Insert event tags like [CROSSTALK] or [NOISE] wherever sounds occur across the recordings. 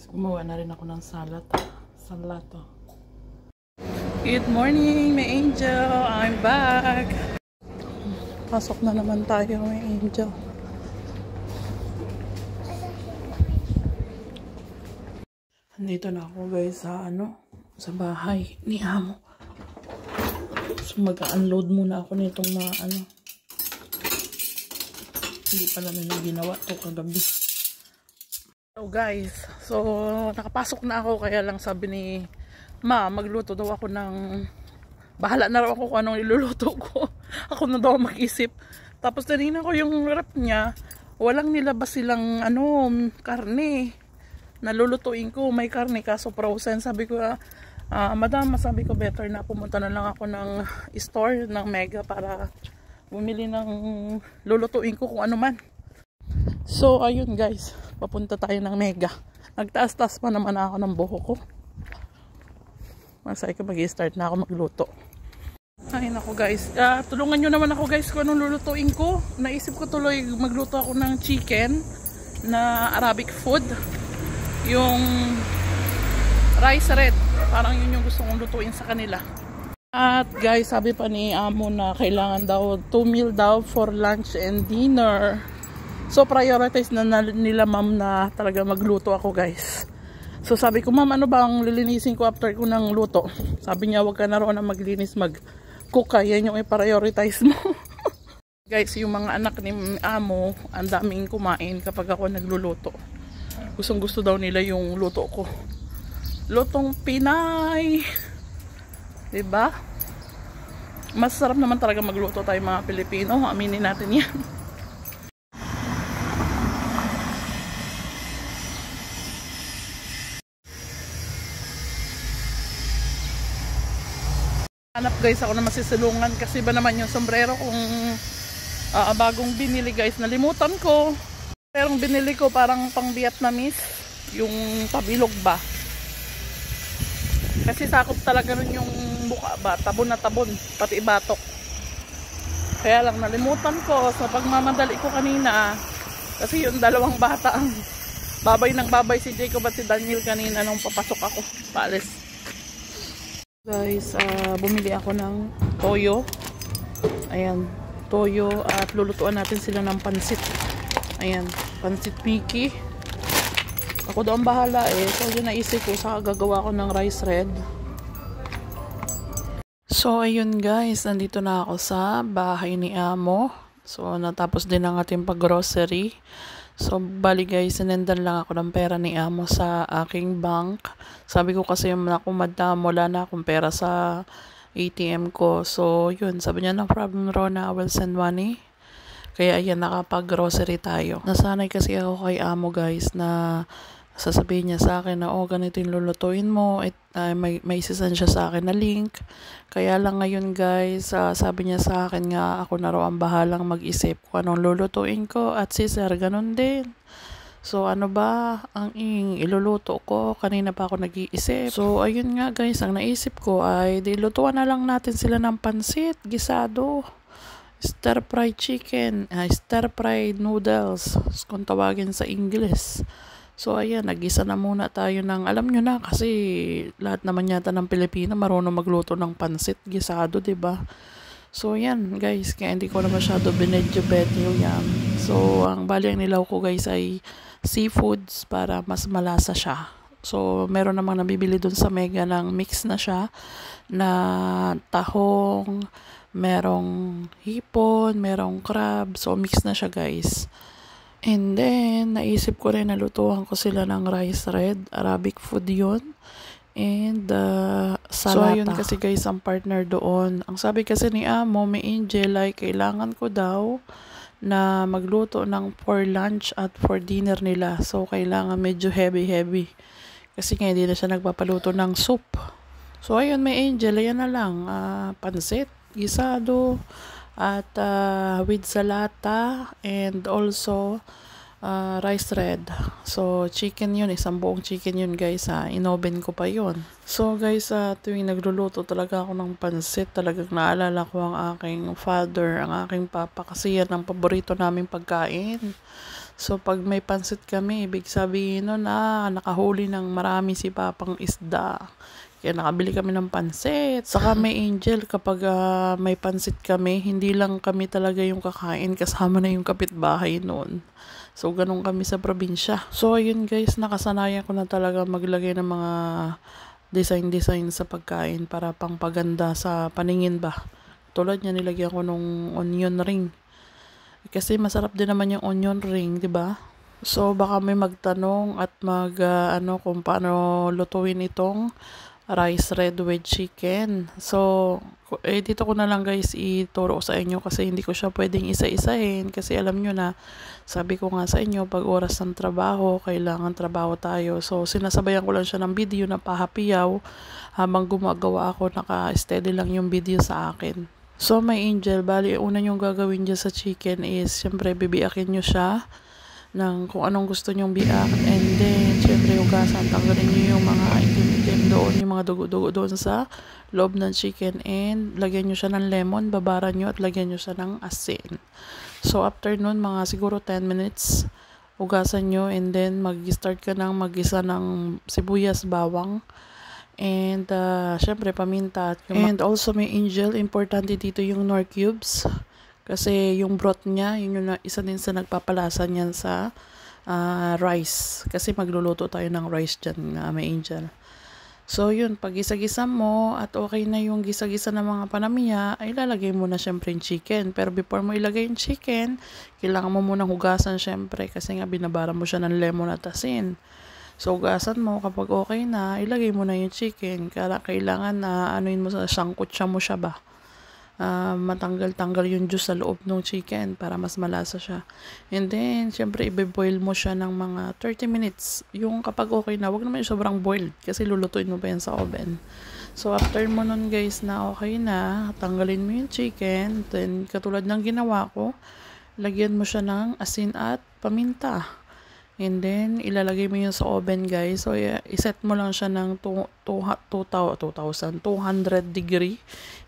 Guys, gumawa na rin ako ng salat. Salato. Good morning, my angel. I'm back. Pasok na naman tayo, my angel. Nandito na ako guys sa ano, sa bahay ni Amo. So mag-unload muna ako nitong mga ano. Hindi pala nila ginawa to kagabi. So guys, So, nakapasok na ako kaya lang sabi ni ma, magluto daw ako ng bahala na raw ako kung anong iluluto [LAUGHS] ko. ako na daw mag-isip. Tapos tinignan ko yung rep niya, walang nilabas silang ano, karne. Nalulutuin ko, may karne kaso frozen. Sabi ko, ah, uh, madam, sabi ko better na pumunta na lang ako ng store ng Mega para bumili ng lulutuin ko kung ano man. So, ayun guys, papunta tayo ng Mega nagtaas-taas pa naman ako ng buho ko masay ko mag-start na ako magluto ay nako guys uh, tulungan nyo naman ako guys kung anong lulutuin ko naisip ko tuloy magluto ako ng chicken na arabic food yung rice red parang yun yung gusto kong lutuin sa kanila at guys sabi pa ni amo na kailangan daw 2 meal daw for lunch and dinner So, prioritize na, nila ma'am na talaga magluto ako guys. So, sabi ko, ma'am, ano ba ang lilinisin ko after ko ng luto? Sabi niya, wag ka na roon na maglinis, mag-cook ka. Yan yung i-prioritize mo. [LAUGHS] guys, yung mga anak ni amo, ang daming kumain kapag ako nagluluto. Gustong gusto daw nila yung luto ko. Lutong Pinay! ba? Diba? Masarap naman talaga magluto tayo mga Pilipino. Aminin natin yan. [LAUGHS] Hanap guys ako na masisulungan kasi ba naman yung sombrero kung uh, bagong binili guys. Nalimutan ko. Pero binili ko parang pang Vietnamese. Yung pabilog ba. Kasi sakop talaga nun yung buka ba. Tabon na tabon. Pati batok. Kaya lang nalimutan ko sa pagmamadali ko kanina kasi yung dalawang bata ang babay ng babay si Jacob at si Daniel kanina nung papasok ako. Paalis. Guys, uh, bumili ako ng toyo. Ayan, toyo at lulutuan natin sila ng pansit. Ayan, pansit piki. Ako daw ang bahala eh. So, yun naisip ko, saka gagawa ko ng rice red. So, ayun guys, nandito na ako sa bahay ni Amo. So, natapos din ang ating paggrocery. grocery So, bali guys, sinendan lang ako ng pera ni Amo sa aking bank. Sabi ko kasi yung ako madam, wala na akong pera sa ATM ko. So, yun, sabi niya, no problem Rona, I will send money. Kaya ayan, nakapag-grocery tayo. Nasanay kasi ako kay Amo guys na sasabihin niya sa akin na, oh, ganito yung lulutuin mo, it, uh, may, may isasend siya sa akin na link. Kaya lang ngayon guys, uh, sabi niya sa akin nga, ako na raw ang bahalang mag-isip kung anong lulutuin ko. At si sir, ganun din. So ano ba ang ing iluluto ko? Kanina pa ako nag-iisip. So ayun nga guys, ang naisip ko ay dilutuan na lang natin sila ng pansit, gisado stir fried chicken, uh, stir fried noodles, kung tawagin sa English. So ayan, nagisa na muna tayo ng, alam nyo na kasi lahat naman yata ng Pilipina marunong magluto ng pansit gisado, ba diba? So yan guys, kaya hindi ko na masyado binedyo betyo yan. So ang bali ang nilaw ko guys ay seafoods para mas malasa siya. So, meron namang nabibili dun sa Mega ng mix na siya na tahong, merong hipon, merong crab. So, mix na siya guys. And then, naisip ko rin, nalutuhan ko sila ng rice red. Arabic food yon And, uh, salata. So, ayun kasi guys, ang partner doon. Ang sabi kasi ni Amo, may angel, like, kailangan ko daw na magluto ng for lunch at for dinner nila. So, kailangan medyo heavy-heavy. Kasi nga, hindi na siya nagpapaluto ng soup. So, ayun, may angel, ayan na lang. Uh, pansit, gisado, at uh, with salata and also uh, rice red. So, chicken yun. Isang buong chicken yun, guys. Ha. Ah. Inoven ko pa yun. So, guys, uh, tuwing nagluluto talaga ako ng pansit, talagang naalala ko ang aking father, ang aking papa, kasi yan ang paborito naming pagkain. So, pag may pansit kami, ibig sabihin nun, ah, nakahuli ng marami si papang isda. Kaya nakabili kami ng pansit. Saka may angel kapag uh, may pansit kami, hindi lang kami talaga yung kakain, kasama na yung kapitbahay noon. So, ganun kami sa probinsya. So, ayun guys, nakasanayan ko na talaga maglagay ng mga design-design sa pagkain para pangpaganda sa paningin ba. Tulad niya, nilagyan ko nung onion ring. Kasi masarap din naman yung onion ring, di ba? So baka may magtanong at mag uh, ano kung paano lutuin itong rice red with chicken. So, eh, dito ko na lang guys ituro sa inyo kasi hindi ko siya pwedeng isa-isahin kasi alam nyo na, sabi ko nga sa inyo, pag oras ng trabaho, kailangan trabaho tayo. So, sinasabayan ko lang siya ng video na pahapiyaw habang gumagawa ako, naka-steady lang yung video sa akin. So, my angel, bali, una yung gagawin dyan sa chicken is, syempre, bibiakin nyo siya ng kung anong gusto nyong biak and then, syempre, hugasan, tanggalin nyo yung mga doon, yung mga dugo-dugo doon sa loob ng chicken and lagyan nyo siya ng lemon, babaran nyo at lagyan nyo siya ng asin. So, after nun, mga siguro 10 minutes, ugasan nyo and then mag-start ka ng mag-isa ng sibuyas, bawang, And, uh, syempre, paminta. And also, may angel. Importante dito yung nor cubes. Kasi yung broth niya, yun yung isa din sa nagpapalasa niyan sa uh, rice. Kasi magluluto tayo ng rice dyan, uh, may angel. So, yun, pag gisa-gisa mo at okay na yung gisa-gisa ng mga panamiya, ay lalagay mo na syempre yung chicken. Pero before mo ilagay yung chicken, kailangan mo munang hugasan syempre kasi nga binabara mo siya ng lemon at asin. So, hugasan mo kapag okay na, ilagay mo na yung chicken. Kaya kailangan na anuin mo sa sangkutsa mo siya ba uh, matanggal-tanggal yung juice sa loob ng chicken para mas malasa siya. And then, syempre, ibe-boil mo siya ng mga 30 minutes. Yung kapag okay na, wag naman yung sobrang boiled kasi lulutuin mo pa yan sa oven. So, after mo nun guys na okay na, tanggalin mo yung chicken. Then, katulad ng ginawa ko, lagyan mo siya ng asin at paminta. And then, ilalagay mo yun sa oven guys. So, yeah, iset mo lang siya ng 2,200 degree.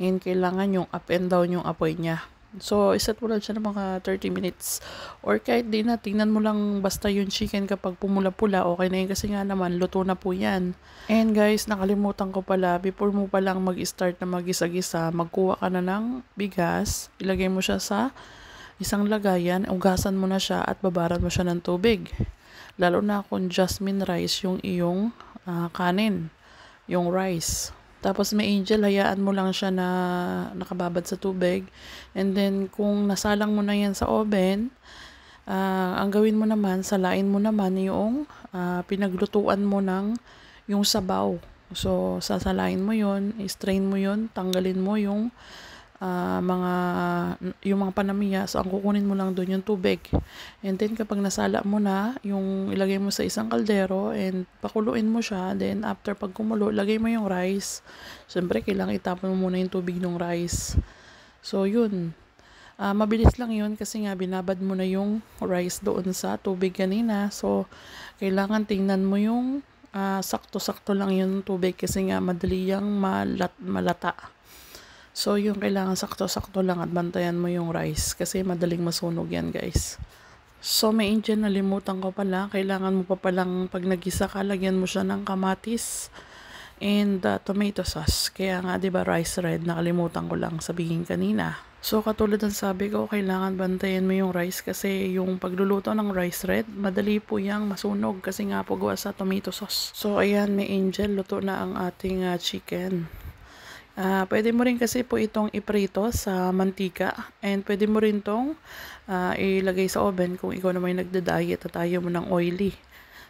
And kailangan yung up and down yung apoy niya. So, iset mo lang siya ng mga 30 minutes. Or kahit din na, tingnan mo lang basta yung chicken kapag pumula-pula, okay na yun kasi nga naman, luto na po yan. And guys, nakalimutan ko pala, before mo palang mag-start na mag-isa-gisa, magkuha ka na ng bigas, ilagay mo siya sa isang lagayan, ugasan mo na siya at babaran mo siya ng tubig. Lalo na kung jasmine rice yung iyong uh, kanin, yung rice. Tapos may angel, hayaan mo lang siya na nakababad sa tubig. And then kung nasalang mo na yan sa oven, uh, ang gawin mo naman, salain mo naman yung uh, pinaglutuan mo ng yung sabaw. So, sasalain mo yun, strain mo yun, tanggalin mo yung uh, mga yung mga panamiya so ang kukunin mo lang doon yung tubig and then kapag nasala mo na yung ilagay mo sa isang kaldero and pakuluin mo siya then after pag kumulo lagay mo yung rice syempre kailangan itapon mo muna yung tubig ng rice so yun uh, mabilis lang yun kasi nga binabad mo na yung rice doon sa tubig kanina so kailangan tingnan mo yung uh, sakto-sakto lang yung tubig kasi nga madali yung malat malata So, yung kailangan sakto-sakto lang at bantayan mo yung rice kasi madaling masunog yan guys. So, may engine nalimutan ko pala. Kailangan mo pa palang pag nagisa ka, lagyan mo siya ng kamatis and uh, tomato sauce. Kaya nga, ba diba, rice red, nakalimutan ko lang sabihin kanina. So, katulad ng sabi ko, kailangan bantayan mo yung rice kasi yung pagluluto ng rice red, madali po yung masunog kasi nga po gawa sa tomato sauce. So, ayan, may angel, luto na ang ating uh, chicken. Uh, pwede mo rin kasi po itong iprito sa mantika and pwede mo rin itong uh, ah, ilagay sa oven kung ikaw naman nagda-diet at ayaw mo ng oily.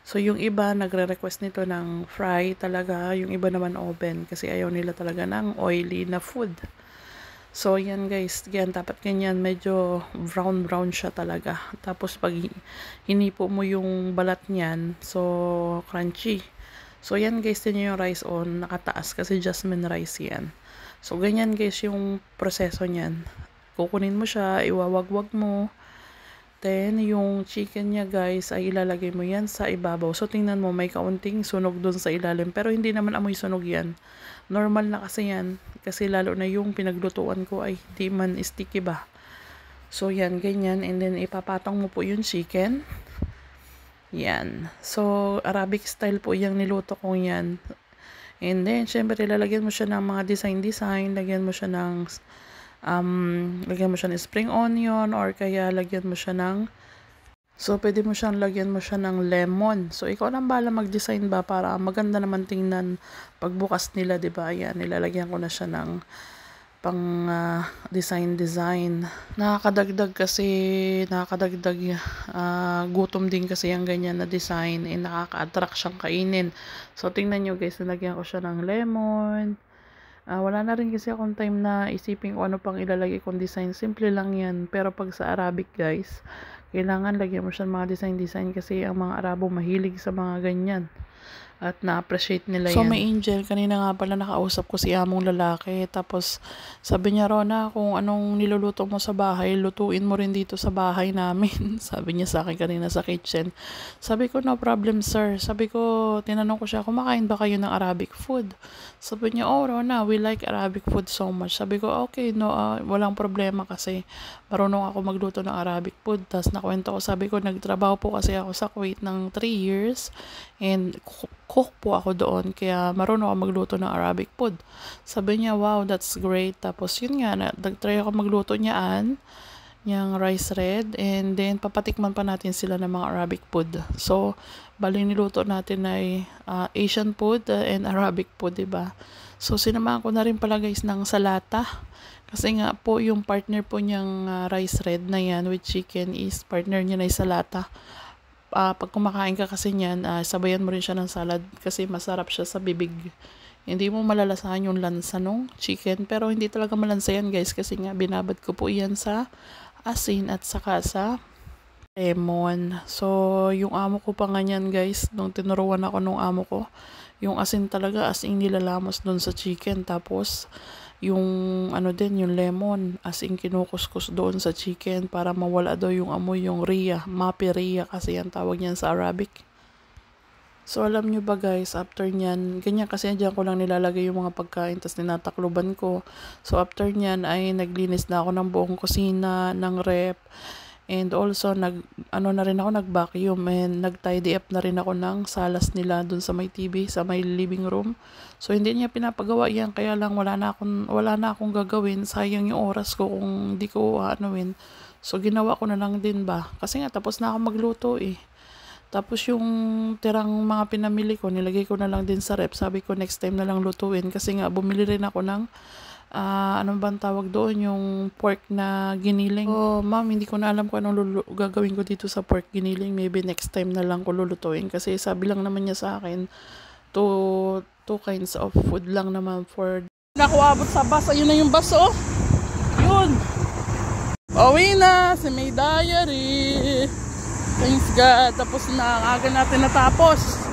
So, yung iba nagre-request nito ng fry talaga, yung iba naman oven kasi ayaw nila talaga ng oily na food. So, yan guys, yan, dapat ganyan, medyo brown-brown siya talaga. Tapos, pag hinipo mo yung balat niyan, so, crunchy. So, yan guys, din yung rice on. Nakataas kasi jasmine rice yan. So, ganyan guys yung proseso niyan. Kukunin mo siya, iwawagwag mo. Then, yung chicken niya guys, ay ilalagay mo yan sa ibabaw. So, tingnan mo, may kaunting sunog dun sa ilalim. Pero, hindi naman amoy sunog yan. Normal na kasi yan. Kasi lalo na yung pinaglutuan ko ay hindi man sticky ba. So, yan, ganyan. And then, ipapatong mo po yung chicken. Yan. So, Arabic style po yung niluto ko yan. And then, syempre, lalagyan mo siya ng mga design-design. Lagyan mo siya ng, um, lagyan mo siya ng spring onion or kaya lagyan mo siya ng, so, pwede mo siyang lagyan mo siya ng lemon. So, ikaw lang bala mag-design ba para maganda naman tingnan pagbukas nila, ba diba? Yan, nilalagyan ko na siya ng, pang uh, design design nakakadagdag kasi nakakadagdag uh, gutom din kasi ang ganyan na design eh nakaka-attract siyang kainin so tingnan nyo guys nalagyan ko siya ng lemon uh, wala na rin kasi akong time na isipin ko ano pang ilalagay kong design simple lang yan pero pag sa Arabic guys kailangan lagyan mo siya ng mga design design kasi ang mga Arabo mahilig sa mga ganyan at na-appreciate nila so, yan. So, may angel, kanina nga pala nakausap ko si among lalaki. Tapos, sabi niya, Rona, kung anong niluluto mo sa bahay, lutuin mo rin dito sa bahay namin. [LAUGHS] sabi niya sa akin kanina sa kitchen. Sabi ko, no problem, sir. Sabi ko, tinanong ko siya, kumakain ba kayo ng Arabic food? Sabi niya, oh, Rona, we like Arabic food so much. Sabi ko, okay, no, uh, walang problema kasi marunong ako magluto ng Arabic food. Tapos, nakwento ko, sabi ko, nagtrabaho po kasi ako sa Kuwait ng 3 years and cook po ako doon kaya marunong ako magluto ng Arabic food. Sabi niya, wow, that's great. Tapos yun nga, nag-try ako magluto niyaan, yung rice red, and then papatikman pa natin sila ng mga Arabic food. So, bali niluto natin ay uh, Asian food eh, and Arabic food, ba diba? So, sinamahan ko na rin pala guys ng salata. Kasi nga po, yung partner po niyang uh, rice red na yan with chicken is partner niya na yung salata uh, pag kumakain ka kasi niyan, uh, sabayan mo rin siya ng salad kasi masarap siya sa bibig. Hindi mo malalasahan yung lansa nung chicken pero hindi talaga malansa yan guys kasi nga binabad ko po yan sa asin at saka sa lemon. So, yung amo ko pa nganyan guys, nung tinuruan ako nung amo ko, yung asin talaga as in nilalamos dun sa chicken. Tapos, yung ano din, yung lemon, as in kinukuskus doon sa chicken para mawala daw yung amoy, yung riya, mapi riya kasi yan tawag niyan sa Arabic. So alam nyo ba guys, after nyan, ganyan kasi dyan ko lang nilalagay yung mga pagkain tapos ninatakluban ko. So after nyan ay naglinis na ako ng buong kusina, ng rep, And also, nag, ano na rin ako, nag-vacuum and nag-tidy up na rin ako ng salas nila dun sa may TV, sa may living room. So, hindi niya pinapagawa yan. Kaya lang, wala na akong, wala na akong gagawin. Sayang yung oras ko kung di ko aanoin. So, ginawa ko na lang din ba? Kasi nga, tapos na ako magluto eh. Tapos yung tirang mga pinamili ko, nilagay ko na lang din sa rep. Sabi ko next time na lang lutuin kasi nga bumili rin ako ng uh, ano bang tawag doon, yung pork na giniling. Oh, ma'am, hindi ko na alam kung anong lulu- gagawin ko dito sa pork giniling. Maybe next time na lang ko lulutuin. Kasi sabi lang naman niya sa akin, two, two kinds of food lang naman for... Nakuabot sa bus. Ayun na yung bus, oh. Yun. Pauwi na si May Diary. Thanks God. Tapos na, aga natin natapos.